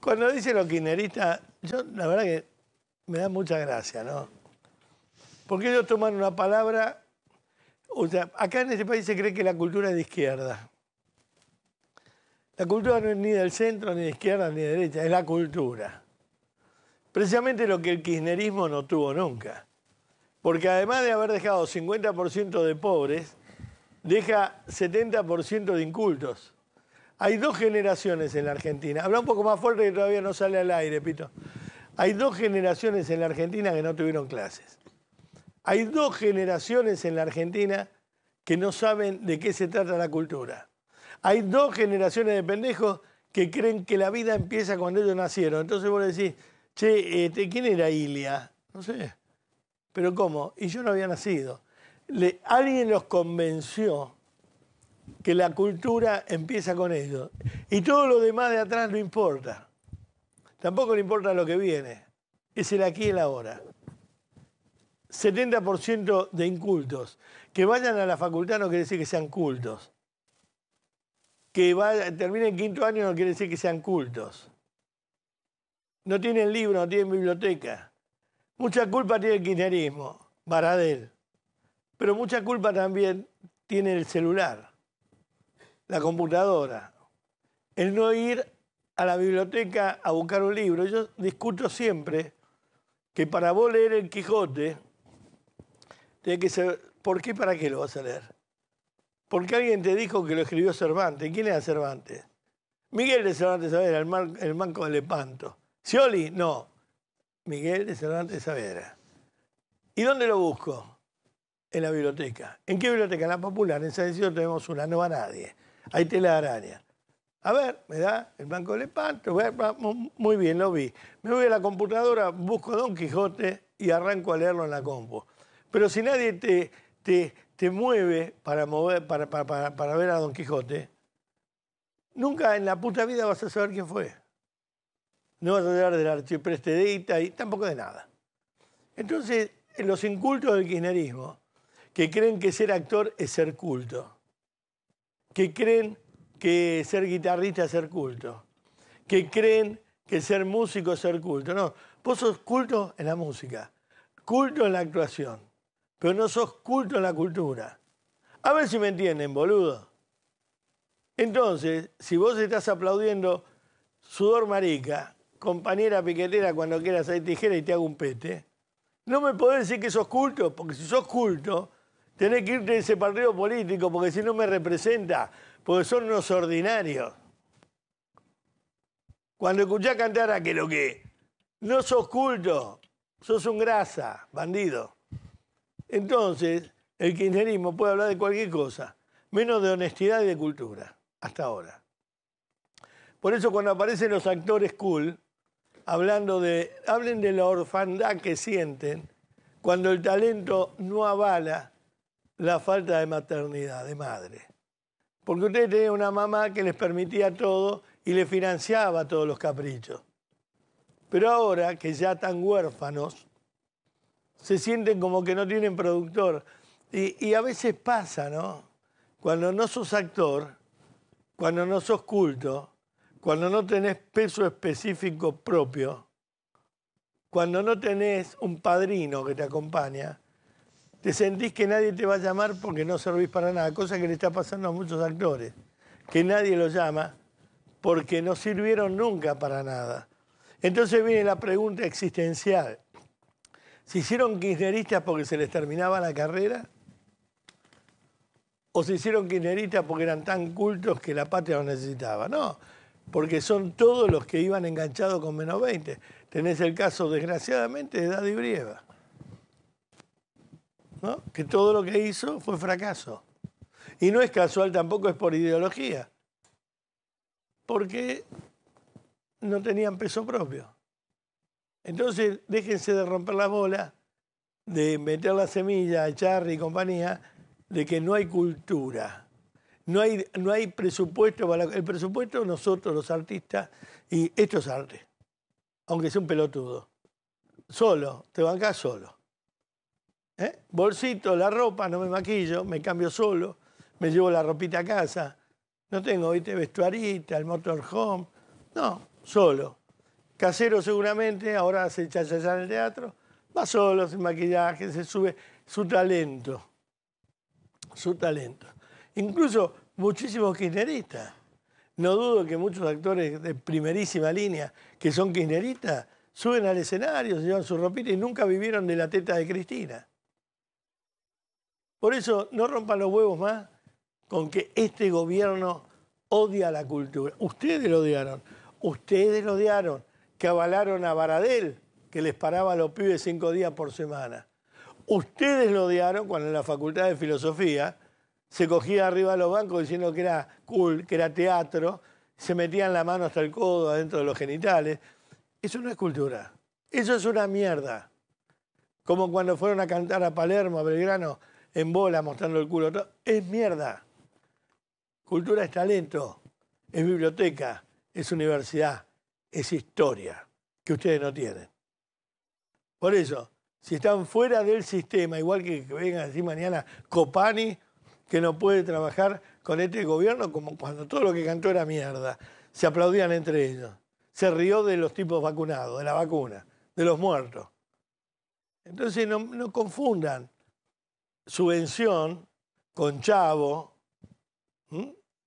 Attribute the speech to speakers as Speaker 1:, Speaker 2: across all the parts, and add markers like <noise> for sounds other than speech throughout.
Speaker 1: Cuando dicen los kirchneristas, yo la verdad que me da mucha gracia, ¿no? Porque ellos toman una palabra. O sea, acá en este país se cree que la cultura es de izquierda. La cultura no es ni del centro, ni de izquierda, ni de derecha, es la cultura. Precisamente lo que el kirchnerismo no tuvo nunca. Porque además de haber dejado 50% de pobres, deja 70% de incultos. Hay dos generaciones en la Argentina. Habla un poco más fuerte que todavía no sale al aire, Pito. Hay dos generaciones en la Argentina que no tuvieron clases. Hay dos generaciones en la Argentina que no saben de qué se trata la cultura. Hay dos generaciones de pendejos que creen que la vida empieza cuando ellos nacieron. Entonces vos decís, che, este, ¿quién era Ilia? No sé. ¿Pero cómo? Y yo no había nacido. alguien los convenció que la cultura empieza con ellos. Y todo lo demás de atrás no importa. Tampoco le importa lo que viene. Es el aquí y el ahora. 70% de incultos. Que vayan a la facultad no quiere decir que sean cultos. Que termine terminen quinto año no quiere decir que sean cultos. No tienen libro, no tienen biblioteca. Mucha culpa tiene el kirchnerismo, Baradel. Pero mucha culpa también tiene el celular la computadora, el no ir a la biblioteca a buscar un libro. Yo discuto siempre que para vos leer el Quijote, tiene que ser, ¿por qué para qué lo vas a leer? Porque alguien te dijo que lo escribió Cervantes. ¿Quién era Cervantes? Miguel de Cervantes Saavedra, el, manco de Lepanto. ¿Sioli? no. Miguel de Cervantes Saavedra. ¿Y dónde lo busco? En la biblioteca. ¿En qué biblioteca? En la popular. En San Isidro tenemos una, no va nadie. Ahí la araña. A ver, me da el banco de Lepanto, muy bien, lo vi. Me voy a la computadora, busco a Don Quijote y arranco a leerlo en la compu. Pero si nadie te, te, mueve para, mover, para, ver a Don Quijote, nunca en la puta vida vas a saber quién fue. No vas a hablar de la y tampoco de nada. Entonces, los incultos del kirchnerismo, que creen que ser actor es ser culto, que creen que ser guitarrista es ser culto, que creen que ser músico es ser culto. No, vos sos culto en la música, culto en la actuación, pero no sos culto en la cultura. A ver si me entienden, boludo. Entonces, si vos estás aplaudiendo sudor marica, compañera piquetera cuando quieras hay tijera y te hago un pete, no me podés decir que sos culto, porque si sos culto, Tenés que irte de ese partido político porque si no me representa, porque son unos ordinarios. Cuando escuchás cantar a que lo que no sos culto, sos un grasa, bandido. Entonces, el kirchnerismo puede hablar de cualquier cosa, menos de honestidad y de cultura, hasta ahora. Por eso cuando aparecen los actores cool, hablando de, hablen de la orfandad que sienten, cuando el talento no avala la falta de maternidad, de madre. Porque ustedes tenían una mamá que les permitía todo y les financiaba todos los caprichos. Pero ahora que ya están huérfanos, se sienten como que no tienen productor. Y, y a veces pasa, ¿no? Cuando no sos actor, cuando no sos culto, cuando no tenés peso específico propio, cuando no tenés un padrino que te acompaña, te sentís que nadie te va a llamar porque no servís para nada, cosa que le está pasando a muchos actores, que nadie los llama porque no sirvieron nunca para nada. Entonces viene la pregunta existencial. ¿Se hicieron kirchneristas porque se les terminaba la carrera? ¿O se hicieron kirchneristas porque eran tan cultos que la patria los necesitaba? No, porque son todos los que iban enganchados con menos 20. Tenés el caso, desgraciadamente, de Daddy Brieva que todo lo que hizo fue fracaso. Y no es casual tampoco, es por ideología. Porque no tenían peso propio. Entonces, déjense de romper la bola, de meter la semilla a Charlie y compañía, de que no hay cultura. No hay, no hay presupuesto para el presupuesto nosotros los artistas y esto es arte aunque sea un pelotudo solo te bancás solo ¿Eh? Bolsito, la ropa, no me maquillo, me cambio solo, me llevo la ropita a casa. No tengo, viste, vestuarita, el motorhome. No, solo. Casero seguramente, ahora se echa allá en el teatro. Va solo, sin maquillaje, se sube su talento. Su talento. Incluso muchísimos kirchneristas. No dudo que muchos actores de primerísima línea que son kirchneristas suben al escenario, se llevan su ropita y nunca vivieron de la teta de Cristina. Por eso no rompan los huevos más con que este gobierno odia la cultura. Ustedes lo odiaron, ustedes lo odiaron, que avalaron a Baradel, que les paraba a los pibes cinco días por semana. Ustedes lo odiaron cuando en la Facultad de Filosofía se cogía arriba los bancos diciendo que era cool, que era teatro, se metían la mano hasta el codo adentro de los genitales. Eso no es cultura. Eso es una mierda. Como cuando fueron a cantar a Palermo, a Belgrano, en bola mostrando el culo. Es mierda. Cultura es talento, es biblioteca, es universidad, es historia, que ustedes no tienen. Por eso, si están fuera del sistema, igual que, vengan a decir mañana Copani, que no puede trabajar con este gobierno, como cuando todo lo que cantó era mierda. Se aplaudían entre ellos. Se rió de los tipos vacunados, de la vacuna, de los muertos. Entonces no confundan subvención con chavo,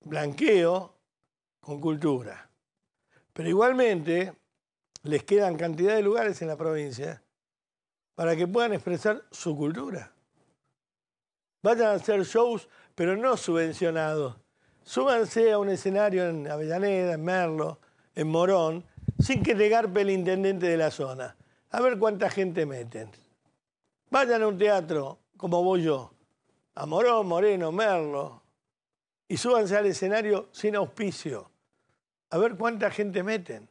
Speaker 1: blanqueo con cultura. Pero igualmente les quedan cantidad de lugares en la provincia para que puedan expresar su cultura. Vayan a hacer shows, pero no subvencionados. Súbanse a un escenario en Avellaneda, en Merlo, en Morón, sin que te garpe el intendente de la zona. A ver cuánta gente meten. Vayan a un teatro como voy yo, a Moreno, Merlo, y súbanse al escenario sin auspicio. A ver cuánta gente meten.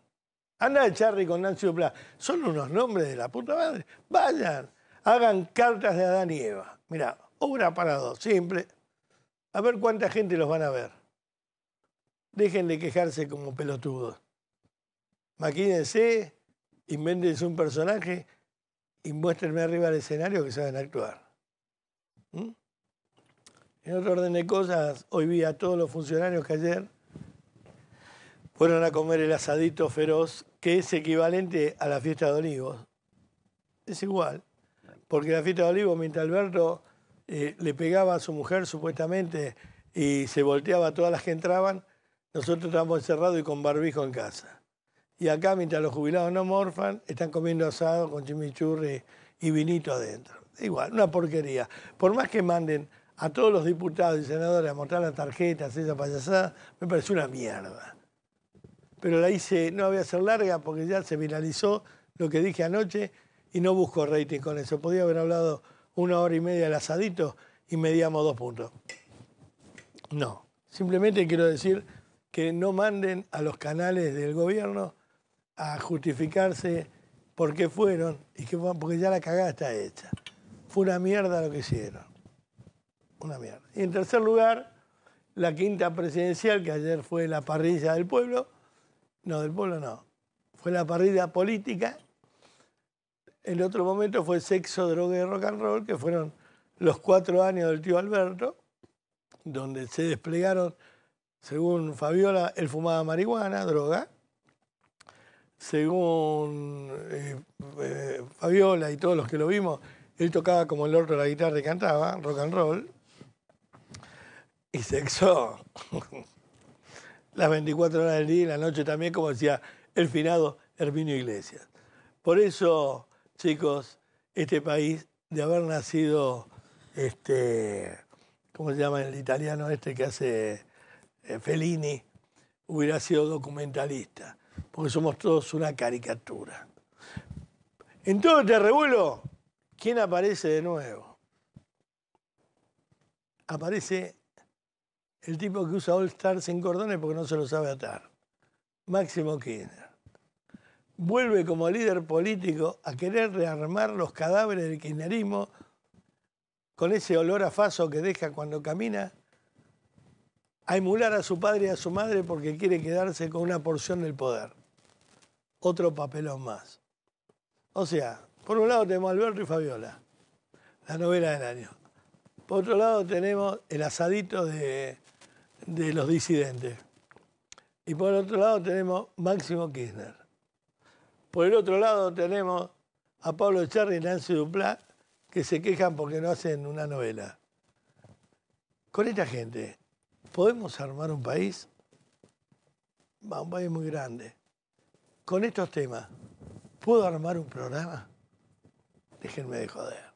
Speaker 1: Anda de Charlie con Nancy Duplá. Son unos nombres de la puta madre. Vayan, hagan cartas de Adán y Eva. Mirá, obra para dos, simple. A ver cuánta gente los van a ver. Dejen de quejarse como pelotudos. Maquínense, invéntense un personaje y muéstrenme arriba al escenario que saben actuar. ¿Mm? En otro orden de cosas, hoy vi a todos los funcionarios que ayer fueron a comer el asadito feroz, que es equivalente a la fiesta de olivos. Es igual, porque la fiesta de olivos, mientras Alberto eh, le pegaba a su mujer supuestamente y se volteaba a todas las que entraban, nosotros estábamos encerrados y con barbijo en casa. Y acá, mientras los jubilados no morfan, están comiendo asado con chimichurri y vinito adentro igual, una porquería. Por más que manden a todos los diputados y senadores a mostrar las tarjetas, esa payasada, me pareció una mierda. Pero la hice, no voy a ser larga porque ya se viralizó lo que dije anoche y no busco rating con eso. Podía haber hablado una hora y media del asadito y medíamos dos puntos. No. Simplemente quiero decir que no manden a los canales del gobierno a justificarse por qué fueron y que porque ya la cagada está hecha. Fue una mierda lo que hicieron. Una mierda. Y en tercer lugar, la quinta presidencial, que ayer fue la parrilla del pueblo, no, del pueblo no, fue la parrilla política. El otro momento fue sexo, droga y rock and roll, que fueron los cuatro años del tío Alberto, donde se desplegaron, según Fabiola, el fumaba marihuana, droga. Según eh, eh, Fabiola y todos los que lo vimos, él tocaba como el otro la guitarra y cantaba, rock and roll. Y sexo. <laughs> Las 24 horas del día y la noche también, como decía el finado Herminio Iglesias. Por eso, chicos, este país, de haber nacido, este, ¿cómo se llama el italiano este que hace eh, Fellini? Hubiera sido documentalista, porque somos todos una caricatura. En todo este revuelo, ¿Quién aparece de nuevo? Aparece el tipo que usa All Stars en cordones porque no se lo sabe atar, Máximo Kirchner. Vuelve como líder político a querer rearmar los cadáveres del kirchnerismo con ese olor a faso que deja cuando camina, a emular a su padre y a su madre porque quiere quedarse con una porción del poder. Otro papelón más. O sea, por un lado tenemos Alberto y Fabiola, la novela del año. Por otro lado tenemos el asadito de, los disidentes. Y por otro lado tenemos Máximo Kirchner. Por el otro lado tenemos a Pablo Echarri y Nancy Duplá que se quejan porque no hacen una novela. Con esta gente, ¿podemos armar un país? Va, un país muy grande. Con estos temas, ¿puedo armar un programa? Déjenme de joder.